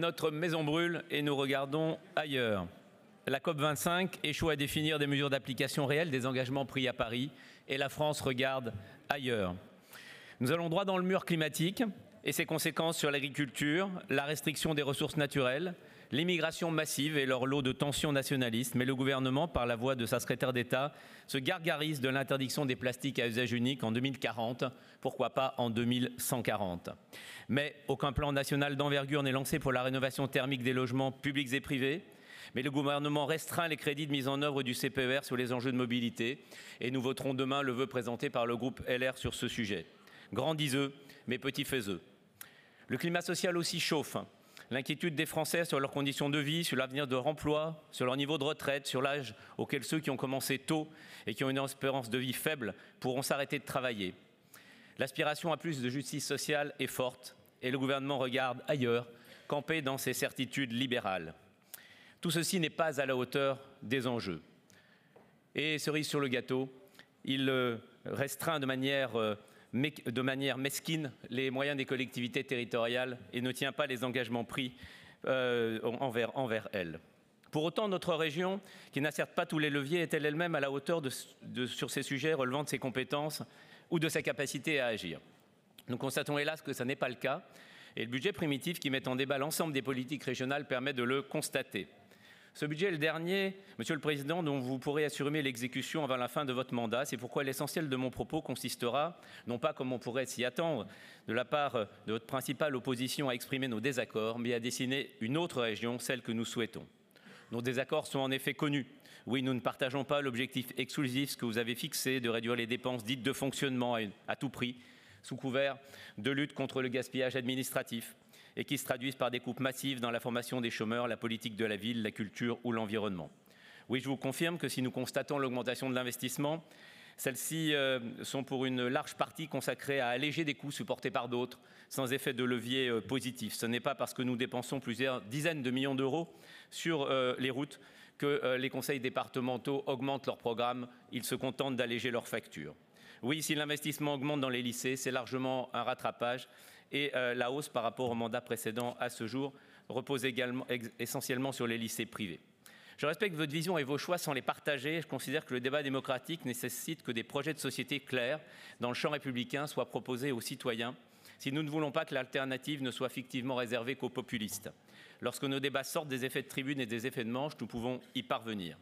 Notre maison brûle et nous regardons ailleurs. La COP25 échoue à définir des mesures d'application réelles des engagements pris à Paris et la France regarde ailleurs. Nous allons droit dans le mur climatique et ses conséquences sur l'agriculture, la restriction des ressources naturelles, l'immigration massive et leur lot de tensions nationalistes, mais le gouvernement, par la voix de sa secrétaire d'État, se gargarise de l'interdiction des plastiques à usage unique en 2040, pourquoi pas en 2140. Mais aucun plan national d'envergure n'est lancé pour la rénovation thermique des logements publics et privés. Mais le gouvernement restreint les crédits de mise en œuvre du CPER sur les enjeux de mobilité et nous voterons demain le vœu présenté par le groupe LR sur ce sujet. Grandiseux, mais petits faiseux. Le climat social aussi chauffe. L'inquiétude des Français sur leurs conditions de vie, sur l'avenir de leur emploi, sur leur niveau de retraite, sur l'âge auquel ceux qui ont commencé tôt et qui ont une espérance de vie faible pourront s'arrêter de travailler. L'aspiration à plus de justice sociale est forte et le gouvernement regarde ailleurs, campé dans ses certitudes libérales. Tout ceci n'est pas à la hauteur des enjeux. Et cerise sur le gâteau, il euh, restreint de manière euh, de manière mesquine les moyens des collectivités territoriales et ne tient pas les engagements pris euh, envers, elles. Pour autant, notre région, qui n'a pas tous les leviers, est-elle elle-même à la hauteur sur ces sujets relevant de ses compétences ou de sa capacité à agir Nous constatons hélas que ce n'est pas le cas, et le budget primitif qui met en débat l'ensemble des politiques régionales permet de le constater. Ce budget est le dernier, Monsieur le Président, dont vous pourrez assurer l'exécution avant la fin de votre mandat. C'est pourquoi l'essentiel de mon propos consistera, non pas comme on pourrait s'y attendre, de la part de votre principale opposition à exprimer nos désaccords, mais à dessiner une autre région, celle que nous souhaitons. Nos désaccords sont en effet connus. Oui, nous ne partageons pas l'objectif exclusif que vous avez fixé de réduire les dépenses dites de fonctionnement à tout prix, sous couvert de lutte contre le gaspillage administratif et qui se traduisent par des coupes massives dans la formation des chômeurs, la politique de la ville, la culture ou l'environnement. Oui, je vous confirme que si nous constatons l'augmentation de l'investissement, celles-ci euh, sont pour une large partie consacrées à alléger des coûts supportés par d'autres, sans effet de levier euh, positif. Ce n'est pas parce que nous dépensons plusieurs dizaines de millions d'euros sur euh, les routes que les conseils départementaux augmentent leur programme. ils se contentent d'alléger leurs factures. Oui, si l'investissement augmente dans les lycées, c'est largement un rattrapage et euh, la hausse par rapport au mandat précédent à ce jour repose également essentiellement sur les lycées privés. Je respecte votre vision et vos choix sans les partager. Je considère que le débat démocratique nécessite que des projets de société clairs dans le champ républicain soient proposés aux citoyens si nous ne voulons pas que l'alternative ne soit fictivement réservée qu'aux populistes. Lorsque nos débats sortent des effets de tribune et des effets de manche, nous pouvons y parvenir.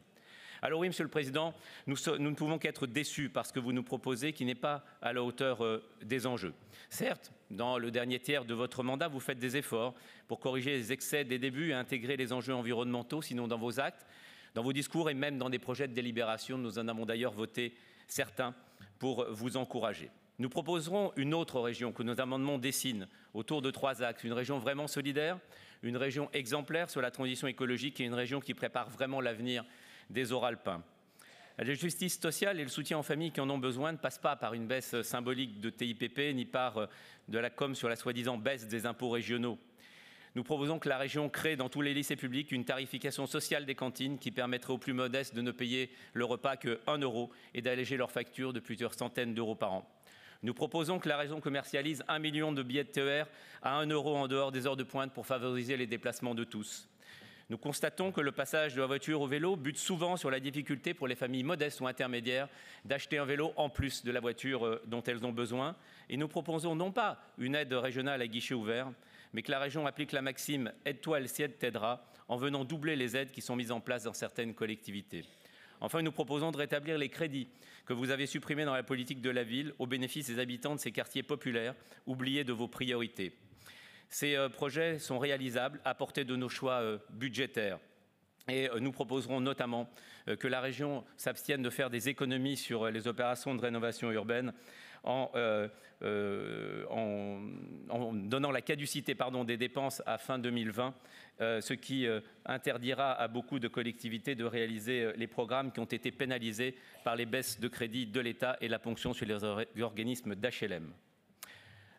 Alors oui, Monsieur le Président, nous, nous ne pouvons qu'être déçus par ce que vous nous proposez qui n'est pas à la hauteur euh, des enjeux. Certes, dans le dernier tiers de votre mandat, vous faites des efforts pour corriger les excès des débuts et intégrer les enjeux environnementaux, sinon dans vos actes, dans vos discours et même dans des projets de délibération. Nous en avons d'ailleurs voté certains pour vous encourager. Nous proposerons une autre région que nos amendements dessinent autour de trois axes. Une région vraiment solidaire, une région exemplaire sur la transition écologique et une région qui prépare vraiment l'avenir des alpins. La justice sociale et le soutien aux familles qui en ont besoin ne passent pas par une baisse symbolique de TIPP ni par euh, de la com sur la soi-disant baisse des impôts régionaux. Nous proposons que la région crée dans tous les lycées publics une tarification sociale des cantines qui permettrait aux plus modestes de ne payer le repas que 1 euro et d'alléger leurs factures de plusieurs centaines d'euros par an. Nous proposons que la région commercialise 1 million de billets de TER à 1 euro en dehors des heures de pointe pour favoriser les déplacements de tous. Nous constatons que le passage de la voiture au vélo bute souvent sur la difficulté pour les familles modestes ou intermédiaires d'acheter un vélo en plus de la voiture euh, dont elles ont besoin. Et nous proposons non pas une aide régionale à guichet ouvert, mais que la région applique la maxime aide-toi, le ciel t'aidera, en venant doubler les aides qui sont mises en place dans certaines collectivités. Enfin, nous proposons de rétablir les crédits que vous avez supprimés dans la politique de la ville au bénéfice des habitants de ces quartiers populaires, oubliés de vos priorités. Ces euh, projets sont réalisables à portée de nos choix euh, budgétaires. Et euh, nous proposerons notamment que la région s'abstienne de faire des économies sur les opérations de rénovation urbaine en, donnant la caducité des dépenses à fin 2020, ce qui interdira à beaucoup de collectivités de réaliser les programmes qui ont été pénalisés par les baisses de crédits de l'État et la ponction sur les organismes d'HLM.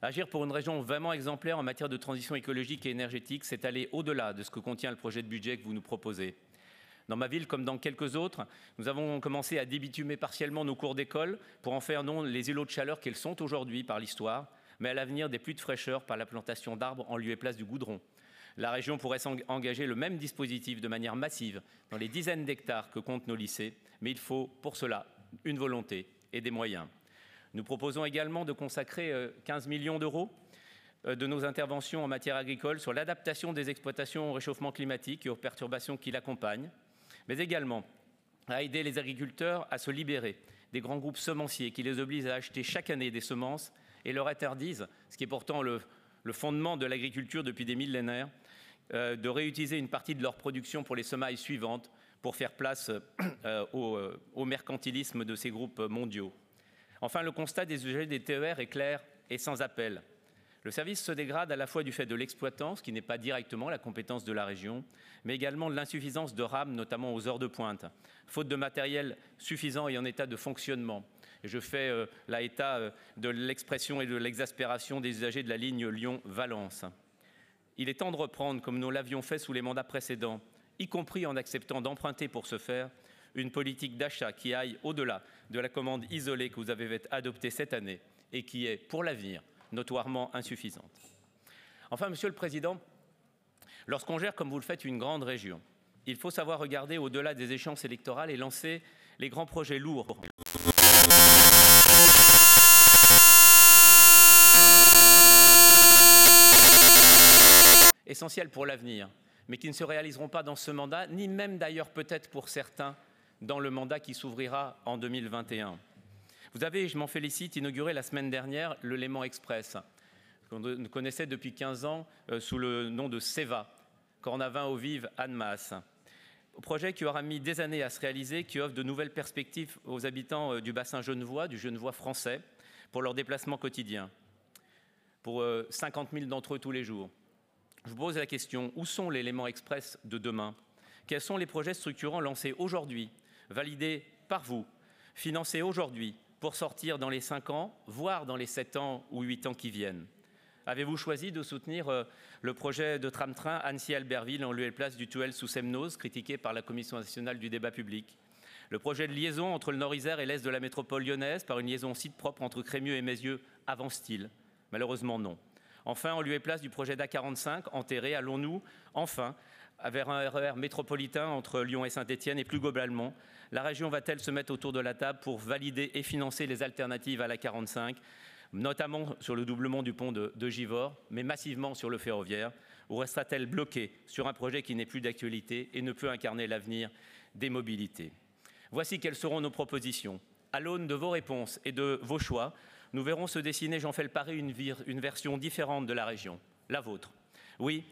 Agir pour une région vraiment exemplaire en matière de transition écologique et énergétique, c'est aller au-delà de ce que contient le projet de budget que vous nous proposez. Dans ma ville, comme dans quelques autres, nous avons commencé à débitumer partiellement nos cours d'école pour en faire non les îlots de chaleur qu'elles sont aujourd'hui par l'histoire, mais à l'avenir des pluies de fraîcheur par la plantation d'arbres en lieu et place du goudron. La région pourrait s'engager le même dispositif de manière massive dans les dizaines d'hectares que comptent nos lycées, mais il faut pour cela une volonté et des moyens. Nous proposons également de consacrer 15 euh, millions d'euros euh, de nos interventions en matière agricole sur l'adaptation des exploitations au réchauffement climatique et aux perturbations qui l'accompagnent, mais également à aider les agriculteurs à se libérer des grands groupes semenciers qui les obligent à acheter chaque année des semences et leur interdisent, ce qui est pourtant le, fondement de l'agriculture depuis des millénaires, euh, de réutiliser une partie de leur production pour les semailles suivantes pour faire place au mercantilisme de ces groupes mondiaux. Enfin, le constat des usagers des TER est clair et sans appel. Le service se dégrade à la fois du fait de l'exploitance, qui n'est pas directement la compétence de la région, mais également de l'insuffisance de rames, notamment aux heures de pointe, faute de matériel suffisant et en état de fonctionnement. je fais euh, l'état état euh, de l'expression et de l'exaspération des usagers de la ligne Lyon-Valence. Il est temps de reprendre, comme nous l'avions fait sous les mandats précédents, y compris en acceptant d'emprunter pour ce faire une politique d'achat qui aille au-delà de la commande isolée que vous avez adoptée cette année et qui est, pour l'avenir, notoirement insuffisante. Enfin, Monsieur le Président, lorsqu'on gère, comme vous le faites, une grande région, il faut savoir regarder au-delà des échéances électorales et lancer les grands projets lourds. essentiels pour l'avenir, mais qui ne se réaliseront pas dans ce mandat, ni même d'ailleurs peut-être pour certains dans le mandat qui s'ouvrira en 2021. Vous avez, je m'en félicite, inauguré la semaine dernière le Léman Express, qu'on connaissait depuis 15 ans euh, sous le nom de SEVA, Cornavin au Vive Annemasse. Projet qui aura mis des années à se réaliser, qui offre de nouvelles perspectives aux habitants euh, du bassin genevois, du genevois français, pour leurs déplacement quotidien, pour 50 euh, 000 d'entre eux tous les jours. Je vous pose la question, où sont Léman express de demain Quels sont les projets structurants lancés aujourd'hui validé par vous, financé aujourd'hui pour sortir dans les 5 ans, voire dans les 7 ans ou 8 ans qui viennent Avez-vous choisi de soutenir euh, le projet de tram-train Annecy-Albertville en lieu et place du tuel sous Semnose, critiqué par la Commission nationale du débat public Le projet de liaison entre le Nord-Isère et l'Est de la métropole lyonnaise par une liaison site propre entre Crémieux et Mézieux avance-t-il Malheureusement non. Enfin, en lieu et place du projet d'A45, enterré, allons-nous enfin vers un RER e métropolitain entre Lyon et saint etienne et plus globalement, la région va-t-elle se mettre autour de la table pour valider et financer les alternatives à la 45, notamment sur le doublement du pont de, Givor, mais massivement sur le ferroviaire, ou restera-t-elle bloquée sur un projet qui n'est plus d'actualité et ne peut incarner l'avenir des mobilités Voici quelles seront nos propositions. À l'aune de vos réponses et de vos choix, nous verrons se dessiner, j'en fais le pari, une version différente de la région, la vôtre. Oui,